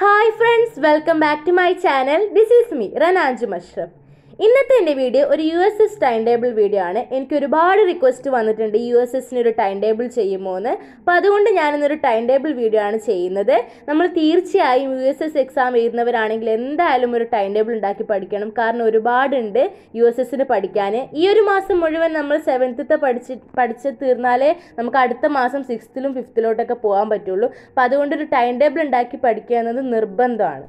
Hi friends, welcome back to my channel. This is me, Rana ഇന്നത്തെ എൻ്റെ video ഒരു U S S time table video ആണ് എനിക്ക് ഒരുപാട് റിക്വസ്റ്റ് വന്നിട്ടുണ്ട് യു എസ് എസിന് ഒരു ടൈം ടേബിൾ ചെയ്യുമോ എന്ന് അപ്പോൾ അതുകൊണ്ട് ഞാനിന്നൊരു ടൈം ടേബിൾ വീഡിയോ ആണ് ചെയ്യുന്നത് നമ്മൾ തീർച്ചയായും യു എസ് എസ് എക്സാം എഴുതുന്നവരാണെങ്കിൽ എന്തായാലും ഒരു ടൈം ടേബിൾ ഉണ്ടാക്കി പഠിക്കണം കാരണം ഒരുപാടുണ്ട് യു എസ് എസിന് പഠിക്കാൻ ഈ ഒരു മാസം മുഴുവൻ നമ്മൾ സെവൻത്തത്തെ പഠിച്ച് പഠിച്ച് തീർന്നാലേ നമുക്ക് അടുത്ത മാസം സിക്സ്ത്തിലും ഫിഫ്ത്തിലോട്ടൊക്കെ പോകാൻ പറ്റുള്ളൂ അപ്പോൾ അതുകൊണ്ട് ഒരു ടൈം ടേബിൾ ഉണ്ടാക്കി പഠിക്കുക എന്നത് നിർബന്ധമാണ്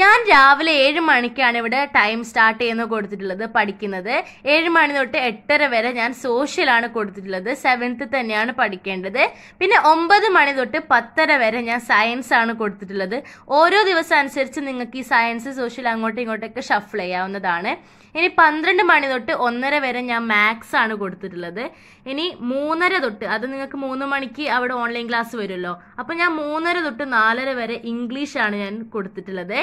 ഞാൻ രാവിലെ ഏഴ് മണിക്കാണ് ഇവിടെ ടൈം സ്റ്റാർട്ട് ചെയ്യുന്നത് കൊടുത്തിട്ടുള്ളത് പഠിക്കുന്നത് ഏഴ് മണി തൊട്ട് എട്ടര വരെ ഞാൻ സോഷ്യലാണ് കൊടുത്തിട്ടുള്ളത് സെവൻത്ത് തന്നെയാണ് പഠിക്കേണ്ടത് പിന്നെ ഒമ്പത് മണി തൊട്ട് പത്തര വരെ ഞാൻ സയൻസ് ആണ് കൊടുത്തിട്ടുള്ളത് ഓരോ ദിവസം അനുസരിച്ച് നിങ്ങൾക്ക് ഈ സയൻസ് സോഷ്യൽ അങ്ങോട്ടും ഇങ്ങോട്ടൊക്കെ ഷഫിൾ ചെയ്യാവുന്നതാണ് ഇനി പന്ത്രണ്ട് മണി തൊട്ട് ഒന്നര വരെ ഞാൻ മാത്സ് ആണ് കൊടുത്തിട്ടുള്ളത് ഇനി മൂന്നര തൊട്ട് അത് നിങ്ങൾക്ക് മൂന്ന് മണിക്ക് അവിടെ ഓൺലൈൻ ക്ലാസ് വരുമല്ലോ അപ്പോൾ ഞാൻ മൂന്നര തൊട്ട് നാലര വരെ ഇംഗ്ലീഷ് ആണ് ഞാൻ കൊടുത്തിട്ടുള്ളത്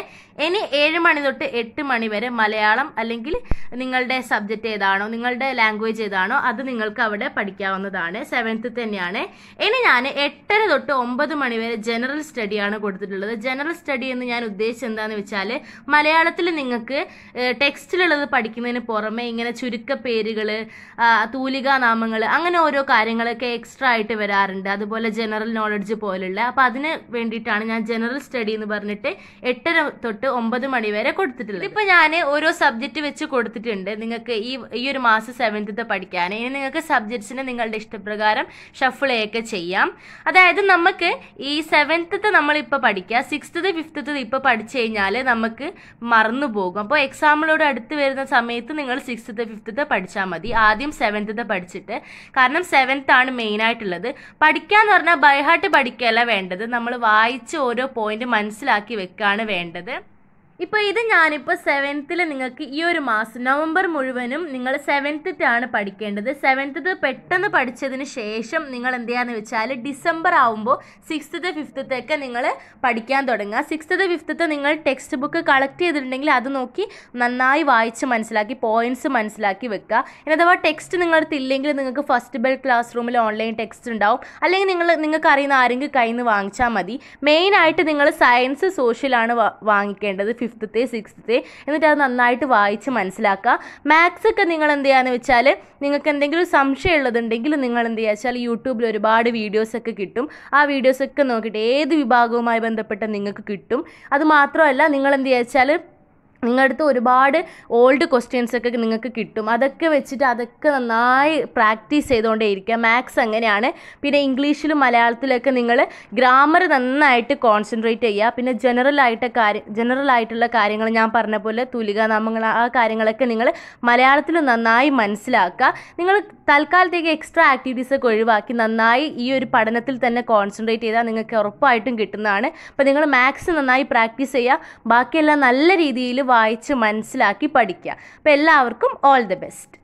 ഇനി ഏഴ് മണി തൊട്ട് എട്ട് മണി വരെ മലയാളം അല്ലെങ്കിൽ നിങ്ങളുടെ സബ്ജക്റ്റ് ഏതാണോ നിങ്ങളുടെ ലാംഗ്വേജ് ഏതാണോ അത് നിങ്ങൾക്ക് അവിടെ പഠിക്കാവുന്നതാണ് സെവൻത്ത് തന്നെയാണ് ഇനി ഞാൻ എട്ടര തൊട്ട് ഒമ്പത് മണി വരെ ജനറൽ സ്റ്റഡി ആണ് കൊടുത്തിട്ടുള്ളത് ജനറൽ സ്റ്റഡി എന്ന് ഞാൻ ഉദ്ദേശിച്ചത് എന്താണെന്ന് വെച്ചാൽ മലയാളത്തിൽ നിങ്ങൾക്ക് ടെക്സ്റ്റിലുള്ളത് പഠിക്കുന്നതിന് പുറമെ ഇങ്ങനെ ചുരുക്ക പേരുകൾ തൂലികാ നാമങ്ങൾ അങ്ങനെ ഓരോ കാര്യങ്ങളൊക്കെ എക്സ്ട്രാ ആയിട്ട് വരാറുണ്ട് അതുപോലെ ജനറൽ നോളജ് പോലുള്ള അപ്പോൾ അതിന് വേണ്ടിയിട്ടാണ് ഞാൻ ജനറൽ സ്റ്റഡി എന്ന് പറഞ്ഞിട്ട് എട്ടര തൊട്ട് ഒമ്പത് മണി വരെ കൊടുത്തിട്ടുള്ളത് ഇപ്പോൾ ഞാൻ ഓരോ സബ്ജക്റ്റ് വെച്ച് കൊടുത്തിട്ടുണ്ട് നിങ്ങൾക്ക് ഈ ഈ ഒരു മാസം സെവൻത്ത് പഠിക്കാൻ ഇനി നിങ്ങൾക്ക് സബ്ജക്ട്സിനെ നിങ്ങളുടെ ഇഷ്ടപ്രകാരം ഷഫിൾ ഒക്കെ ചെയ്യാം അതായത് നമുക്ക് ഈ സെവൻത്ത് നമ്മളിപ്പോൾ പഠിക്കാം സിക്സ്ത്ത് ഫിഫ്ത്ത് ഇപ്പോൾ പഠിച്ചു കഴിഞ്ഞാൽ നമുക്ക് മറന്നു പോകും അപ്പോൾ എക്സാമ്പിളോട് അടുത്ത് വരുന്ന സമയത്ത് നിങ്ങൾ സിക്സ്ത്ത് ഫിഫ്ത്ത് പഠിച്ചാൽ മതി ആദ്യം സെവൻത്ത് പഠിച്ചിട്ട് കാരണം സെവൻത്ത് ആണ് മെയിൻ ആയിട്ടുള്ളത് പഠിക്കാന്ന് പറഞ്ഞാൽ ബൈഹാർട്ട് പഠിക്കുകയല്ല വേണ്ടത് നമ്മൾ വായിച്ച് ഓരോ പോയിന്റ് മനസ്സിലാക്കി വെക്കുകയാണ് വേണ്ടത് ഇപ്പോൾ ഇത് ഞാനിപ്പോ സെവൻത്തില് നിങ്ങൾക്ക് ഈ ഒരു മാസം നവംബർ മുഴുവനും നിങ്ങൾ സെവൻത്തിട്ടാണ് പഠിക്കേണ്ടത് സെവൻത്ത് പെട്ടെന്ന് പഠിച്ചതിന് ശേഷം നിങ്ങൾ എന്ത് ചെയ്യാന്ന് വെച്ചാൽ ഡിസംബർ ആവുമ്പോൾ സിക്സ്ത്തത് ഫിഫ്ത്തൊക്കെ നിങ്ങൾ പഠിക്കാൻ തുടങ്ങുക സിക്സ്ത്തത് ഫിഫ്ത്ത് നിങ്ങൾ ടെക്സ്റ്റ് ബുക്ക് കളക്ട് ചെയ്തിട്ടുണ്ടെങ്കിൽ അത് നോക്കി നന്നായി വായിച്ച് മനസ്സിലാക്കി പോയിന്റ്സ് മനസ്സിലാക്കി വെക്കുക ഇനി അഥവാ ടെക്സ്റ്റ് നിങ്ങളടുത്ത് ഇല്ലെങ്കിൽ നിങ്ങൾക്ക് ഫസ്റ്റ് ബെൽ ക്ലാസ് റൂമിൽ ഓൺലൈൻ ടെക്സ്റ്റ് ഉണ്ടാവും അല്ലെങ്കിൽ നിങ്ങൾ നിങ്ങൾക്ക് അറിയുന്ന ആരെങ്കിലും കയ്യിൽ നിന്ന് വാങ്ങിച്ചാൽ മതി മെയിനായിട്ട് നിങ്ങൾ സയൻസ് സോഷ്യലാണ് വാങ്ങിക്കേണ്ടത് ഫിഫ്ത്തെ സിക്സ്ത്തെ എന്നിട്ട് അത് നന്നായിട്ട് വായിച്ച് മനസ്സിലാക്കുക മാത്സ് ഒക്കെ നിങ്ങൾ എന്ത് ചെയ്യാന്ന് വെച്ചാൽ നിങ്ങൾക്ക് എന്തെങ്കിലും സംശയം ഉള്ളതുണ്ടെങ്കിൽ നിങ്ങൾ എന്ത് ചെയ്യുക വെച്ചാൽ യൂട്യൂബിൽ ഒരുപാട് വീഡിയോസൊക്കെ കിട്ടും ആ വീഡിയോസൊക്കെ നോക്കിയിട്ട് ഏത് വിഭാഗവുമായി ബന്ധപ്പെട്ട നിങ്ങൾക്ക് കിട്ടും അത് മാത്രമല്ല നിങ്ങൾ എന്ത് ചെയ്യുക വെച്ചാൽ നിങ്ങളുടെ അടുത്ത് ഒരുപാട് ഓൾഡ് ക്വസ്റ്റ്യൻസ് ഒക്കെ നിങ്ങൾക്ക് കിട്ടും അതൊക്കെ വെച്ചിട്ട് അതൊക്കെ നന്നായി പ്രാക്ടീസ് ചെയ്തുകൊണ്ടേ ഇരിക്കുക മാത്സ് അങ്ങനെയാണ് പിന്നെ ഇംഗ്ലീഷിലും മലയാളത്തിലൊക്കെ നിങ്ങൾ ഗ്രാമർ നന്നായിട്ട് കോൺസെൻട്രേറ്റ് ചെയ്യുക പിന്നെ ജനറൽ ആയിട്ട് കാര്യം ജനറൽ ആയിട്ടുള്ള കാര്യങ്ങൾ ഞാൻ പറഞ്ഞ പോലെ തുലികാനാമങ്ങൾ ആ കാര്യങ്ങളൊക്കെ നിങ്ങൾ മലയാളത്തിൽ നന്നായി മനസ്സിലാക്കുക നിങ്ങൾ തൽക്കാലത്തേക്ക് എക്സ്ട്രാ ആക്ടിവിറ്റീസ് ഒക്കെ ഒഴിവാക്കി നന്നായി ഈ ഒരു പഠനത്തിൽ തന്നെ കോൺസെൻട്രേറ്റ് ചെയ്താൽ നിങ്ങൾക്ക് ഉറപ്പായിട്ടും കിട്ടുന്നതാണ് അപ്പോൾ നിങ്ങൾ മാത്സ് നന്നായി പ്രാക്ടീസ് ചെയ്യുക ബാക്കിയെല്ലാം നല്ല രീതിയിൽ വായിച്ച് മനസ്സിലാക്കി പഠിക്കുക അപ്പോൾ എല്ലാവർക്കും ഓൾ ദി ബെസ്റ്റ്